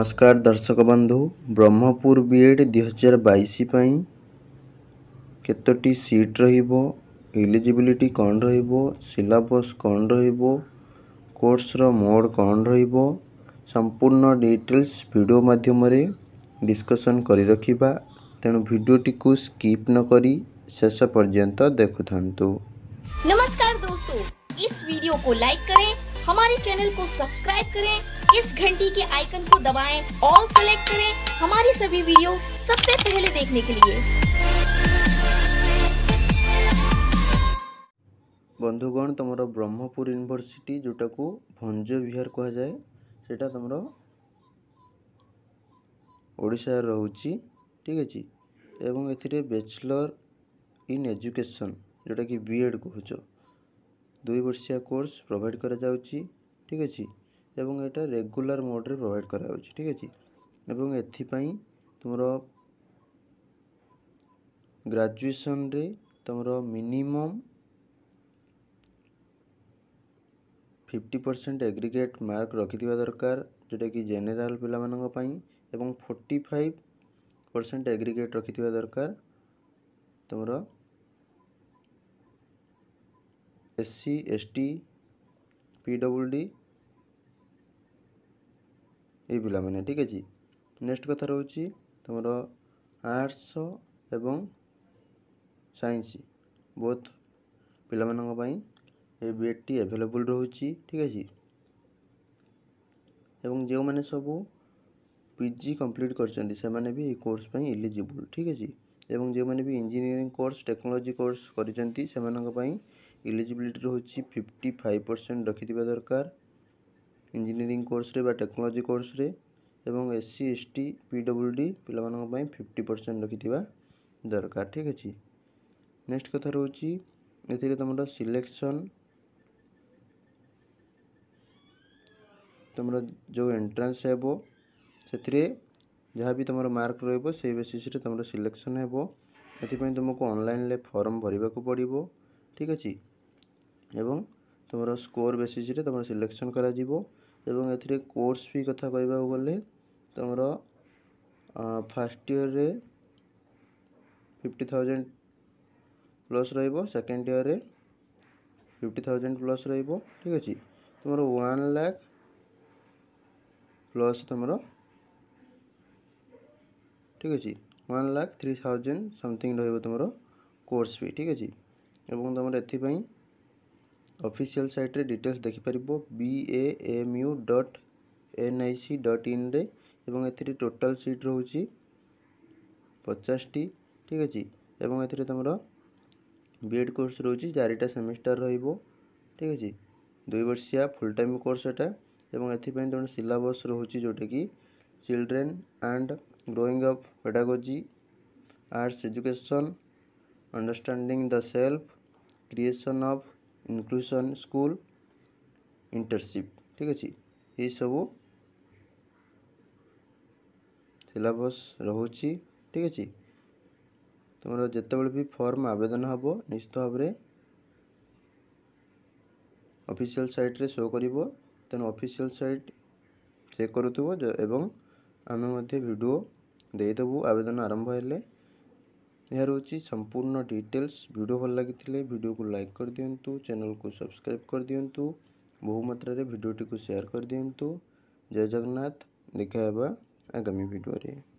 ନମସ୍କାର ଦର୍ଶକ ବନ୍ଧୁ ବ୍ରହ୍ମପୁର ବି ଏଡ଼୍ ଦୁଇହଜାର ବାଇଶ ପାଇଁ କେତୋଟି ସିଟ୍ ରହିବ ଇଲିଜିବିଲିଟି କ'ଣ ରହିବ ସିଲାବସ୍ କ'ଣ ରହିବ କୋର୍ସର ମୋଡ଼ କ'ଣ ରହିବ ସମ୍ପୂର୍ଣ୍ଣ ଡିଟେଲ୍ସ ଭିଡ଼ିଓ ମାଧ୍ୟମରେ ଡିସ୍କସନ୍ କରି ରଖିବା ତେଣୁ ଭିଡ଼ିଓଟିକୁ ସ୍କିପ୍ ନକରି ଶେଷ ପର୍ଯ୍ୟନ୍ତ ଦେଖୁଥାନ୍ତୁ ନମସ୍କାର ଦୋସ୍ତୋ ଇସ୍ ଭିଡ଼ିଓକୁ ଲାଇକ୍ କରେ हमारे चैनल को सब्सक्राइब करें इस घंटी के आइकन को दबाएं ऑल सेलेक्ट करें हमारी सभी वीडियो सबसे पहले देखने के लिए बंधुगण तुम ब्रह्मपुर यूनिभर्सीटी जोटा को भंज विहार कहा जाए से तुम ओडार रोची ठीक अच्छे एवं एचलर इन एजुकेशन जोटा कि बी कह ଦୁଇ ବର୍ଷିଆ କୋର୍ସ ପ୍ରୋଭାଇଡ଼ କରାଯାଉଛି ଠିକ୍ ଅଛି ଏବଂ ଏଇଟା ରେଗୁଲାର ମୋଡ଼ରେ ପ୍ରୋଭାଇଡ଼ କରାଯାଉଛି ଠିକ୍ ଅଛି ଏବଂ ଏଥିପାଇଁ ତୁମର ଗ୍ରାଜୁଏସନ୍ରେ ତୁମର minimum fifty percent aggregate mark ରଖିଥିବା ଦରକାର ଯେଉଁଟାକି ଜେନେରାଲ ପିଲାମାନଙ୍କ ପାଇଁ ଏବଂ ଫୋର୍ଟି ଫାଇଭ୍ ପରସେଣ୍ଟ ଏଗ୍ରିଗେଟ୍ ରଖିଥିବା ଦରକାର ତୁମର এসসি এসটি পিডব্লুডি এই ପିଲାମାନେ ଠିକ୍ ଅଛି ନେକ୍ସଟ କଥା ରହୁଛି ତୁମର ଆର୍ଟ୍ସ ଏବଂ ସାଇନ୍ସ ବୋଥ୍ ପିଲାମାନଙ୍କ ପାଇଁ ଏ ବିଏଡ଼ଟି ଆଭେଲେବୁଲ୍ ରହୁଛି ଠିକ୍ ଅଛି ଏବଂ ଯେଉଁମାନେ ସବୁ ପିଜି କମ୍ପ୍ଲିଟ୍ କରିଛନ୍ତି ସେମାନେ ବି ଏହି କୋର୍ସ ପାଇଁ ଇଲିଜିବୁଲ୍ ଠିକ୍ ଅଛି ଏବଂ ଯେଉଁମାନେ ବି ଇଞ୍ଜିନିୟରିଂ କୋର୍ସ ଟେକ୍ନୋଲୋଜି କୋର୍ସ କରିଛନ୍ତି ସେମାନଙ୍କ ପାଇଁ ଇଲିଜିବିଲିଟି ରହୁଛି ଫିଫ୍ଟି ଫାଇଭ୍ ପରସେଣ୍ଟ ରଖିଥିବା ଦରକାର ଇଞ୍ଜିନିୟରିଂ କୋର୍ସରେ ବା ଟେକ୍ନୋଲୋଜି କୋର୍ସରେ ଏବଂ S C S T P W D ପିଲାମାନଙ୍କ ପାଇଁ ଫିଫ୍ଟି ପରସେଣ୍ଟ ରଖିଥିବା ଦରକାର ଠିକ୍ ଅଛି ନେକ୍ସଟ କଥା ରହୁଛି ଏଥିରେ ତୁମର ସିଲେକ୍ସନ୍ ତୁମର ଯେଉଁ ଏଣ୍ଟ୍ରାନ୍ସ ହେବ ସେଥିରେ ଯାହା ବି ତୁମର ମାର୍କ ରହିବ ସେଇ ବେସିସ୍ରେ ତୁମର ସିଲେକ୍ସନ୍ ହେବ ଏଥିପାଇଁ ତୁମକୁ ଅନଲାଇନ୍ରେ ଫର୍ମ ଭରିବାକୁ ପଡ଼ିବ ଠିକ୍ ଅଛି ଏବଂ ତୁମର ସ୍କୋର୍ ବେସିସ୍ରେ ତୁମର ସିଲେକ୍ସନ୍ କରାଯିବ ଏବଂ ଏଥିରେ କୋର୍ସ ଫି କଥା କହିବାକୁ ଗଲେ ତୁମର ଫାର୍ଷ୍ଟ ଇୟର୍ରେ ଫିଫ୍ଟି ଥାଉଜେଣ୍ଡ ପ୍ଲସ୍ ରହିବ ସେକେଣ୍ଡ ଇୟର୍ରେ ଫିଫ୍ଟି ଥାଉଜେଣ୍ଡ ପ୍ଲସ୍ ରହିବ ଠିକ୍ ଅଛି ତୁମର ୱାନ୍ ଲାକ୍ ପ୍ଲସ୍ ତୁମର ଠିକ୍ ଅଛି one lakh three thousand something ରହିବ ତୁମର କୋର୍ସ ଫି ଠିକ୍ ଅଛି ଏବଂ ତୁମର ଏଥିପାଇଁ ଅଫିସିଆଲ୍ ସାଇଟ୍ରେ ଡିଟେଲ୍ସ ଦେଖିପାରିବ B A M U dot N I C dot ଇନ୍ରେ ଏବଂ ଏଥିରେ ଟୋଟାଲ୍ ସିଟ୍ ରହୁଛି ପଚାଶଟି ଠିକ୍ ଅଛି ଏବଂ ଏଥିରେ ତୁମର ବି ଏଡ଼୍ କୋର୍ସ ରହୁଛି ଚାରିଟା ସେମିଷ୍ଟାର ରହିବ ଠିକ୍ ଅଛି ଦୁଇ ବର୍ଷିଆ ଫୁଲ୍ ଟାଇମ୍ କୋର୍ସ ଏଟା ଏବଂ ଏଥିପାଇଁ ତୁମର ସିଲାବସ୍ ରହୁଛି ଯେଉଁଟାକି children and growing of pedagogy arts education understanding the self creation of inclusion school internship ଠିକ୍ ଅଛି ଏସବୁ ସିଲାବସ୍ ରହୁଛି ଠିକ୍ ଅଛି ତୁମର ଯେତେବେଳେ ବି ଫର୍ମ ଆବେଦନ ହେବ ନିଶ୍ଚିତ ଭାବରେ ଅଫିସିଆଲ ସାଇଟ୍ରେ ସୋ କରିବ ତେଣୁ ଅଫିସିଆଲ ସାଇଟ୍ ଚେକ୍ କରୁଥିବ ଏବଂ ଆମେ ମଧ୍ୟ ଭିଡ଼ିଓ ଦେଇଦେବୁ ଆବେଦନ ଆରମ୍ଭ ହେଲେ यार हूँ संपूर्ण डिटेल्स भिड भल लगी भिड को लाइक कर दिंतु चैनल को सब्सक्राइब कर दिंतु भिडटी को शेयर कर दिंतु जय जगन्नाथ देखा आगामी भिडे